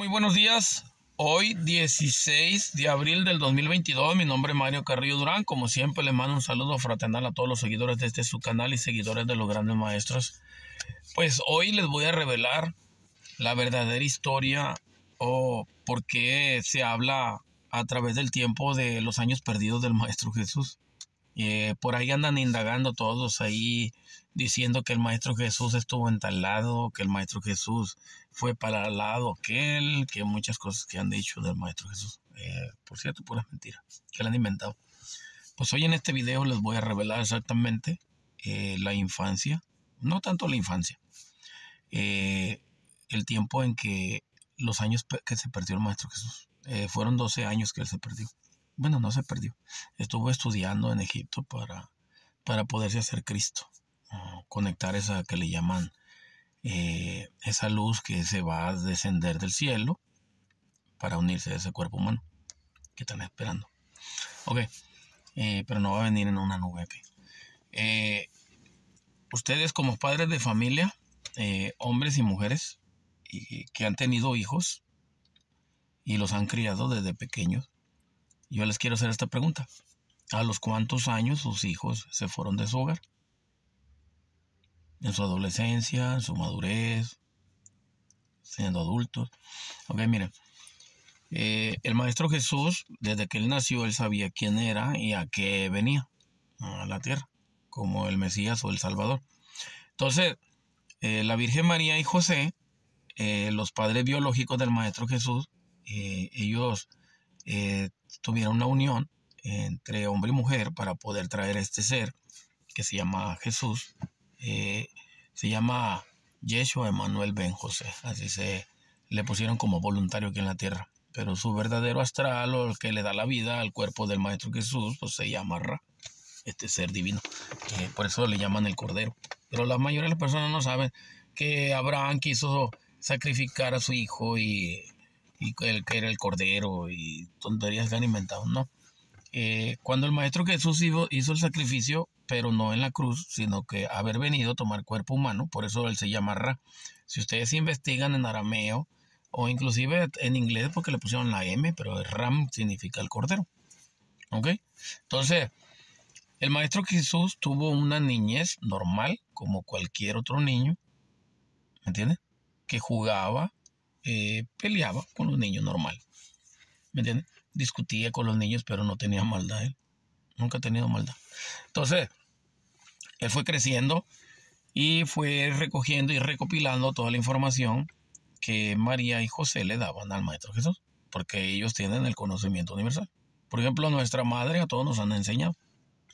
Muy buenos días. Hoy 16 de abril del 2022, mi nombre es Mario Carrillo Durán. Como siempre, les mando un saludo fraternal a todos los seguidores de este su canal y seguidores de los grandes maestros. Pues hoy les voy a revelar la verdadera historia o por qué se habla a través del tiempo de los años perdidos del Maestro Jesús. Eh, por ahí andan indagando todos ahí diciendo que el Maestro Jesús estuvo en tal lado, que el Maestro Jesús fue para el lado aquel, que muchas cosas que han dicho del Maestro Jesús. Eh, por cierto, pura mentira, que la han inventado. Pues hoy en este video les voy a revelar exactamente eh, la infancia, no tanto la infancia, eh, el tiempo en que los años que se perdió el Maestro Jesús. fueron 12 años que él se perdió. Bueno, no se perdió. Estuvo estudiando en Egipto para, para poderse hacer Cristo conectar esa que le llaman eh, esa luz que se va a descender del cielo para unirse a ese cuerpo humano que están esperando. Ok, eh, pero no va a venir en una nube aquí. Eh, ustedes como padres de familia, hombres y mujeres que han tenido hijos y los han criado desde pequeños, yo les quiero hacer esta pregunta. ¿A los cuántos años sus hijos se fueron de su hogar? en su adolescencia, en su madurez, siendo adultos. Ok, miren. Eh, el Maestro Jesús, desde que él nació, él sabía quién era y a qué venía a la tierra, como el Mesías o el Salvador. Entonces, eh, la Virgen María y José, eh, los padres biológicos del Maestro Jesús, ellos tuvieron una unión entre hombre y mujer para poder traer este ser que se llama Jesús eh, se llama Yeshua Emanuel Ben José, así se le pusieron como voluntario aquí en la tierra. Pero su verdadero astral o el que le da la vida al cuerpo del Maestro Jesús, pues se llama Ra, este ser divino. Eh, por eso le llaman el Cordero. Pero la mayoría de las personas no saben que Abraham quiso sacrificar a su hijo y, y el que era el Cordero y tonterías que han inventado, ¿no? Eh, cuando el Maestro Jesús hizo el sacrificio, pero no en la cruz, sino que haber venido a tomar cuerpo humano, por eso él se llama Ra. Si ustedes investigan en arameo o inclusive en inglés, porque le pusieron la M, pero Ram significa el cordero. ¿Ok? Entonces, el Maestro Jesús tuvo una niñez normal, como cualquier otro niño, ¿me entiendes? Que jugaba, eh, peleaba con un niño normal, ¿me entiendes? discutía con los niños, pero no tenía maldad. él Nunca ha tenido maldad. Entonces, él fue creciendo y fue recogiendo y recopilando toda la información que María y José le daban al Maestro Jesús, porque ellos tienen el conocimiento universal. Por ejemplo, nuestra madre a todos nos han enseñado.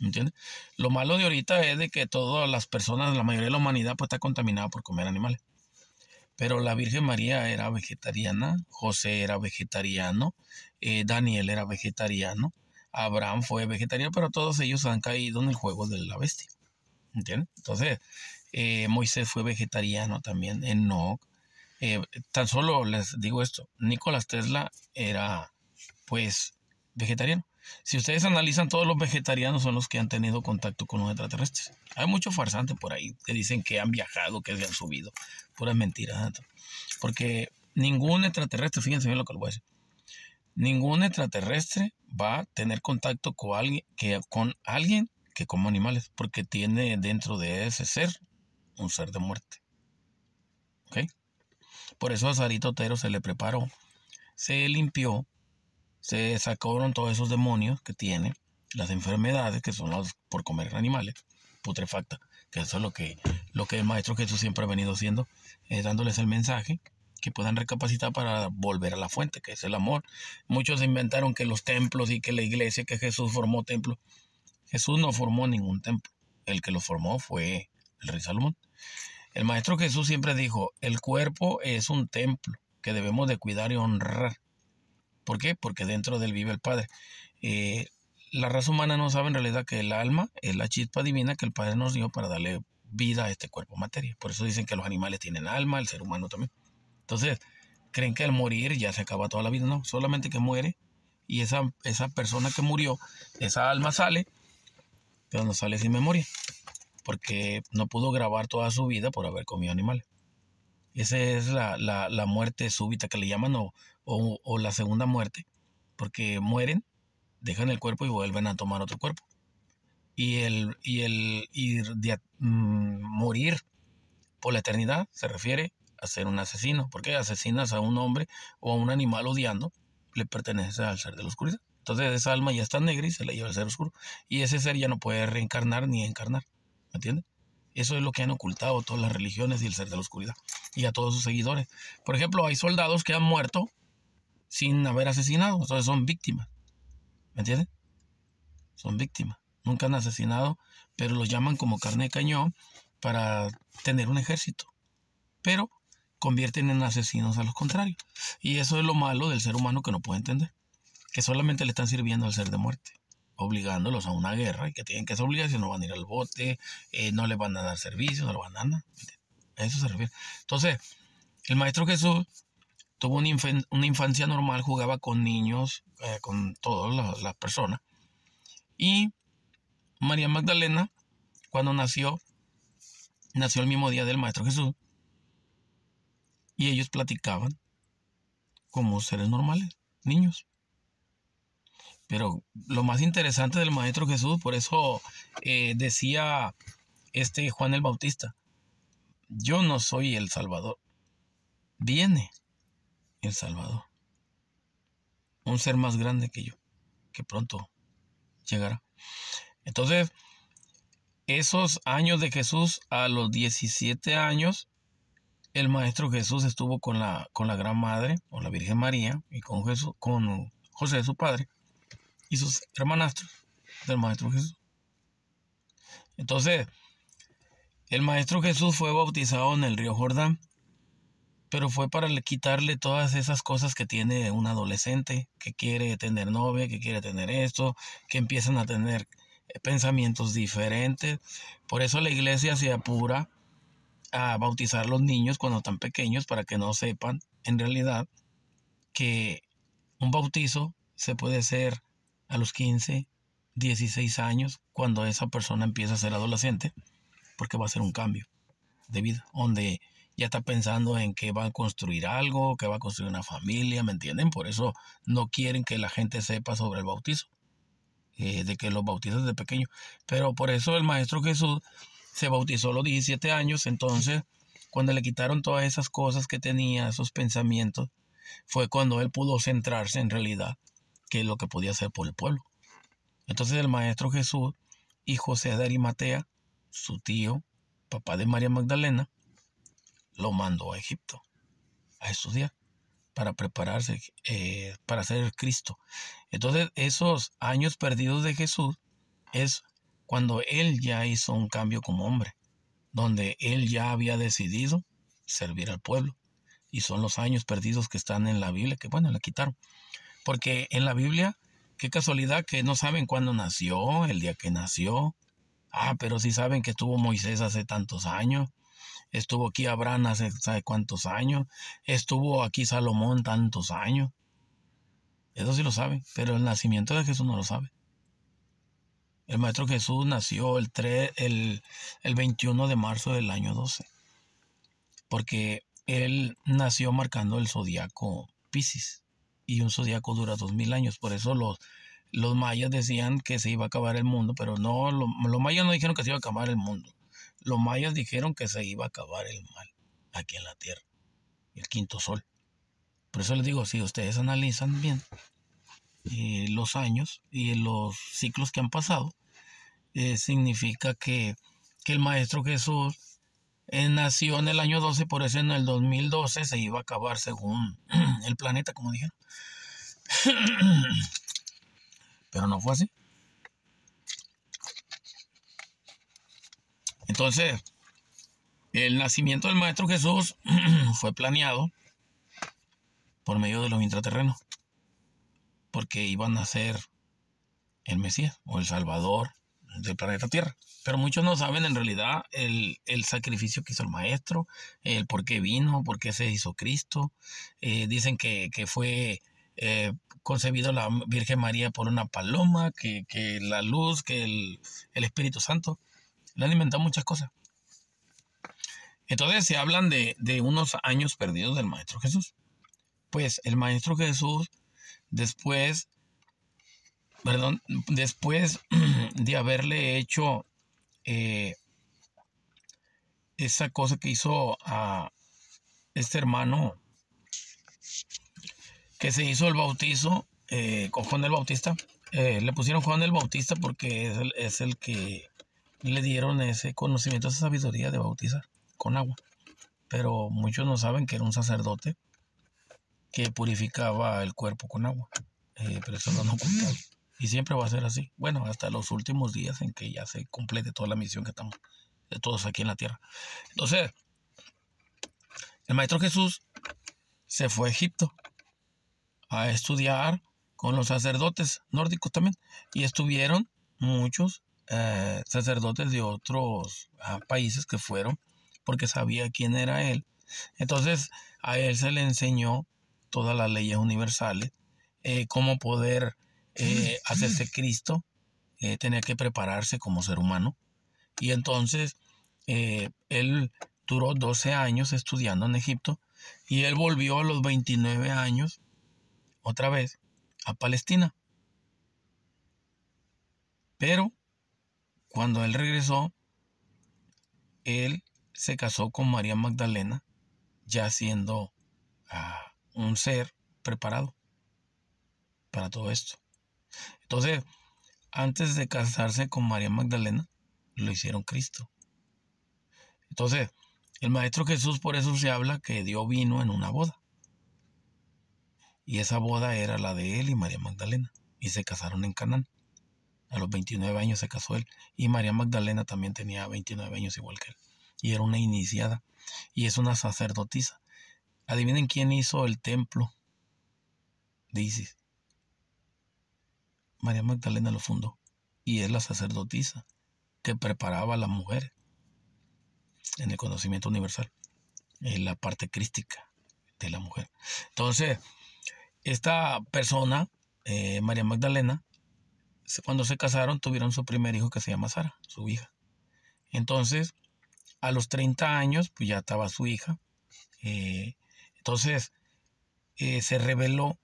¿Entiendes? Lo malo de ahorita es de que todas las personas, la mayoría de la humanidad, pues está contaminada por comer animales. Pero la Virgen María era vegetariana, José era vegetariano, eh, Daniel era vegetariano, Abraham fue vegetariano, pero todos ellos han caído en el juego de la bestia. ¿Entiendes? Entonces, eh, Moisés fue vegetariano también, Enoch. Eh, tan solo les digo esto, Nicolás Tesla era pues vegetariano. Si ustedes analizan, todos los vegetarianos son los que han tenido contacto con los extraterrestres. Hay muchos farsantes por ahí que dicen que han viajado, que se han subido. Puras mentiras. Porque ningún extraterrestre, fíjense bien lo que les voy a decir, ningún extraterrestre va a tener contacto con alguien que, con alguien que como animales, porque tiene dentro de ese ser un ser de muerte. ¿Ok? Por eso a Sarito Otero se le preparó, se limpió se sacaron todos esos demonios que tiene, las enfermedades que son las por comer animales, putrefacta, que eso es lo que, lo que el Maestro Jesús siempre ha venido haciendo, es dándoles el mensaje que puedan recapacitar para volver a la fuente, que es el amor. Muchos inventaron que los templos y que la iglesia, que Jesús formó templos. Jesús no formó ningún templo. El que lo formó fue el rey Salomón. El maestro Jesús siempre dijo, el cuerpo es un templo que debemos de cuidar y honrar. ¿Por qué? Porque dentro de él vive el Padre. Eh, la raza humana no sabe en realidad que el alma es la chispa divina que el Padre nos dio para darle vida a este cuerpo materia. Por eso dicen que los animales tienen alma, el ser humano también. Entonces, creen que al morir ya se acaba toda la vida. No, solamente que muere y esa, esa persona que murió, esa alma sale, pero no sale sin memoria. Porque no pudo grabar toda su vida por haber comido animales. Esa es la, la, la muerte súbita que le llaman o o, la segunda muerte, porque mueren, dejan el cuerpo y vuelven a tomar otro cuerpo. Y el, y el de, mm, morir por la eternidad se refiere a ser un asesino, porque asesinas a un hombre o a un animal odiando, le pertenece al ser de la oscuridad. Entonces esa alma ya está negra y se la lleva al ser oscuro. Y ese ser ya no puede reencarnar ni encarnar. ¿Me entiendes? Eso es lo que han ocultado todas las religiones y el ser de la oscuridad. Y a todos sus seguidores. Por ejemplo, hay soldados que han muerto sin haber asesinado. Entonces son víctimas. ¿Me entienden? Son víctimas. Nunca han asesinado, pero los llaman como carne de cañón para tener un ejército. Pero convierten en asesinos a los contrarios. Y eso es lo malo del ser humano que no puede entender. Que solamente le están sirviendo al ser de muerte obligándolos a una guerra y que tienen que ser obligados, si no van a ir al bote, eh, no les van a dar servicio, no lo van a dar nada. A eso se refiere. Entonces, el Maestro Jesús tuvo una, infancia normal, jugaba con niños, eh, con todas las la personas. Y María Magdalena, cuando nació, nació el mismo día del Maestro Jesús. Y ellos platicaban como seres normales, niños. Pero lo más interesante del Maestro Jesús, por eso eh, decía este Juan el Bautista, yo no soy el Salvador. Viene el Salvador. Un ser más grande que yo, que pronto llegará. Entonces, esos años de Jesús, a los 17 años, el Maestro Jesús estuvo con la, con la Gran Madre, o la Virgen María, y con, Jesús, con José, su padre, y sus hermanastros del Maestro Jesús. Entonces, el Maestro Jesús fue bautizado en el río Jordán pero fue para quitarle todas esas cosas que tiene un adolescente, que quiere tener novia, que quiere tener esto, que empiezan a tener eh, pensamientos diferentes. Por eso la iglesia se apura a bautizar a los niños cuando están pequeños para que no sepan en realidad que un bautizo se puede hacer a los 15, 16 años, cuando esa persona empieza a ser adolescente, porque va a ser un cambio de vida, donde ya está pensando en que va a construir algo, que va a construir una familia, ¿me entienden? Por eso no quieren que la gente sepa sobre el bautizo, eh, de que los bautizan desde pequeño. Pero por eso el Maestro Jesús se bautizó a los 17 años, entonces cuando le quitaron todas esas cosas que tenía, esos pensamientos, fue cuando él pudo centrarse en realidad, que es lo que podía hacer por el pueblo. Entonces el Maestro Jesús y José de Arimatea, su tío, papá de María Magdalena, lo mandó a Egipto a estudiar para prepararse eh, para ser el Cristo. Entonces esos años perdidos de Jesús es cuando él ya hizo un cambio como hombre, donde él ya había decidido servir al pueblo. Y son los años perdidos que están en la Biblia, que bueno, la quitaron. Porque en la Biblia, qué casualidad que no saben cuándo nació, el día que nació. Ah, pero sí saben que estuvo Moisés hace tantos años. Estuvo aquí Abraham hace sabe cuántos años. Estuvo aquí Salomón tantos años. Eso sí lo sabe, pero el nacimiento de Jesús no lo sabe. El Maestro Jesús nació el, el, 21 de marzo del año 12, porque él nació marcando el zodiaco Pisces, y un zodiaco dura dos mil años, por eso los, los mayas decían que se iba a acabar el mundo, pero no, los mayas no dijeron que se iba a acabar el mundo los mayas dijeron que se iba a acabar el mal aquí en la Tierra, el quinto sol. Por eso les digo, si ustedes analizan bien eh, los años y los ciclos que han pasado, eh, significa que, el Maestro Jesús eh, nació en el año 12, por eso en el 2012 se iba a acabar según el planeta, como dijeron. Pero no fue así. Entonces, el nacimiento del Maestro Jesús fue planeado por medio de los intraterrenos, porque iban a ser el Mesías o el Salvador del planeta Tierra. Pero muchos no saben en realidad el, sacrificio que hizo el maestro, el por qué vino, por qué se hizo Cristo. Eh, dicen que, fue eh, concebido la Virgen María por una paloma, que, la luz, que el Espíritu Santo. Le han inventado muchas cosas. Entonces se hablan de, unos años perdidos del Maestro Jesús. Pues el Maestro Jesús, después, perdón, después de haberle hecho eh, esa cosa que hizo a este hermano, que se hizo el bautizo eh, con Juan el Bautista. Eh, le pusieron Juan el Bautista porque es el que le dieron ese conocimiento, esa sabiduría de bautizar con agua. Pero muchos no saben que era un sacerdote que purificaba el cuerpo con agua. Eh, pero eso no lo Y siempre va a ser así. Bueno, hasta los últimos días en que ya se complete toda la misión que estamos de eh, todos aquí en la tierra. Entonces, el Maestro Jesús se fue a Egipto a estudiar con los sacerdotes nórdicos también. Y estuvieron muchos eh, sacerdotes de otros ah, países que fueron porque sabía quién era él. Entonces a él se le enseñó todas las leyes universales, eh, cómo poder eh, hacerse Cristo, tenía que prepararse como ser humano. Y entonces él duró 12 años estudiando en Egipto y él volvió a los 29 años otra vez a Palestina. Pero cuando él regresó, él se casó con María Magdalena, ya siendo ah, un ser preparado para todo esto. Entonces, antes de casarse con María Magdalena, lo hicieron Cristo. Entonces, el Maestro Jesús por eso se habla que dio vino en una boda. Y esa boda era la de él y María Magdalena. Y se casaron en Canaán. A los 29 años se casó él y María Magdalena también tenía 29 años igual que él. Y era una iniciada y es una sacerdotisa. Adivinen quién hizo el templo de Isis. María Magdalena lo fundó y es la sacerdotisa que preparaba a la mujer. en el conocimiento universal, en la parte crística de la mujer. Entonces, esta persona, eh, María Magdalena, cuando se casaron tuvieron su primer hijo que se llama Sara, su hija. Entonces, a los 30 años, pues ya estaba su hija. Eh, entonces, eh, se reveló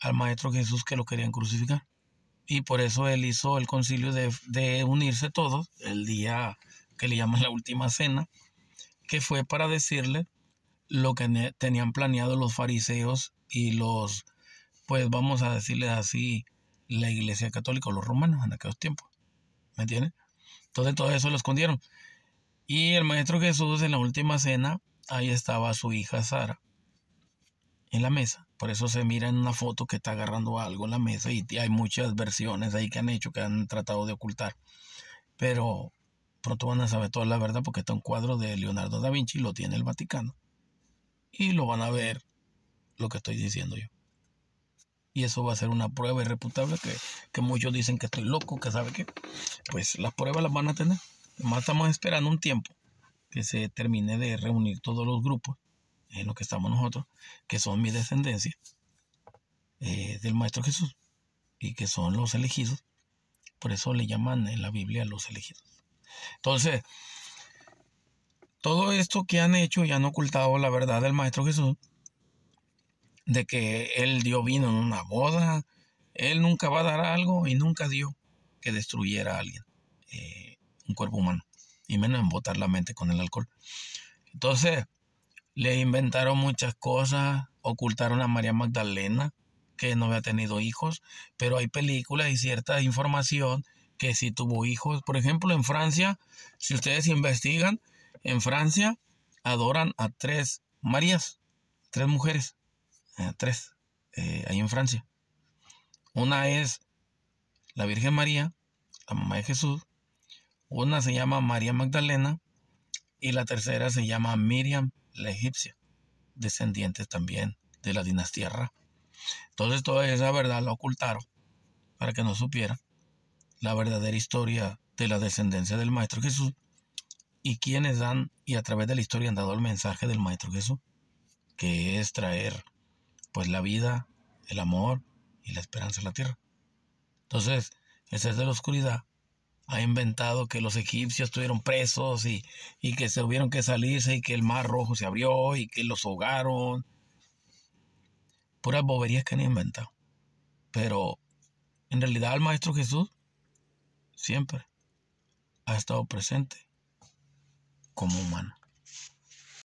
al Maestro Jesús que lo querían crucificar. Y por eso él hizo el concilio de, de unirse todos el día que le llaman la última cena, que fue para decirle lo que tenían planeado los fariseos y los, pues vamos a decirles así, la Iglesia Católica o los romanos en aquellos tiempos. ¿Me entiendes? Entonces todo eso lo escondieron. Y el Maestro Jesús en la última cena, ahí estaba su hija Sara en la mesa. Por eso se mira en una foto que está agarrando algo en la mesa y hay muchas versiones ahí que han hecho, que han tratado de ocultar. Pero pronto van a saber toda la verdad porque está un cuadro de Leonardo da Vinci, lo tiene el Vaticano. Y lo van a ver lo que estoy diciendo yo y eso va a ser una prueba irreputable que, muchos dicen que estoy loco, que sabe que pues las pruebas las van a tener. Además estamos esperando un tiempo que se termine de reunir todos los grupos en los que estamos nosotros, que son mi descendencia eh, del Maestro Jesús y que son los elegidos. Por eso le llaman en la Biblia los elegidos. Entonces, todo esto que han hecho y han ocultado la verdad del Maestro Jesús de que él dio vino en una boda, él nunca va a dar algo y nunca dio que destruyera a alguien, eh, un cuerpo humano, y menos embotar la mente con el alcohol. Entonces, le inventaron muchas cosas, ocultaron a María Magdalena, que no había tenido hijos, pero hay películas y cierta información que sí tuvo hijos. Por ejemplo, en Francia, si ustedes investigan, en Francia adoran a tres Marías, tres mujeres. Eh, tres, eh, ahí en Francia. Una es la Virgen María, la mamá de Jesús. Una se llama María Magdalena y la tercera se llama Miriam la egipcia, descendiente también de la dinastía Ra. Entonces toda esa verdad la ocultaron para que no supieran la verdadera historia de la descendencia del Maestro Jesús y quienes dan, y a través de la historia han dado el mensaje del Maestro Jesús, que es traer pues la vida, el amor y la esperanza en la tierra. Entonces, el ser de la oscuridad ha inventado que los egipcios estuvieron presos y, que se tuvieron que salirse y que el mar rojo se abrió y que los ahogaron. Puras boberías que han inventado. Pero en realidad el Maestro Jesús siempre ha estado presente como humano.